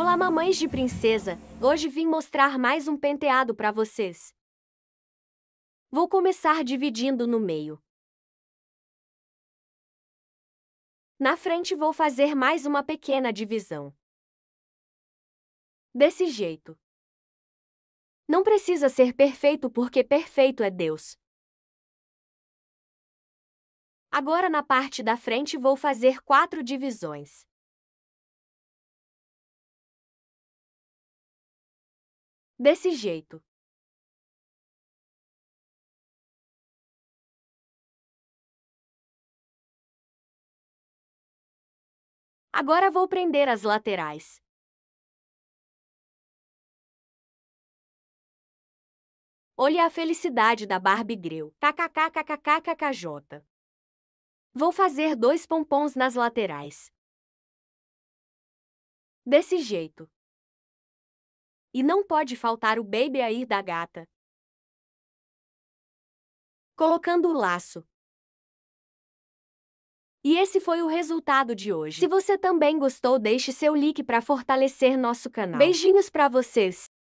Olá mamães de princesa, hoje vim mostrar mais um penteado para vocês. Vou começar dividindo no meio. Na frente vou fazer mais uma pequena divisão. Desse jeito. Não precisa ser perfeito porque perfeito é Deus. Agora na parte da frente vou fazer quatro divisões. desse jeito. Agora vou prender as laterais. Olhe a felicidade da Barbie Grill. KKKKKKKJ. Vou fazer dois pompons nas laterais. Desse jeito. E não pode faltar o baby aí da gata. Colocando o laço. E esse foi o resultado de hoje. Se você também gostou, deixe seu like para fortalecer nosso canal. Beijinhos para vocês!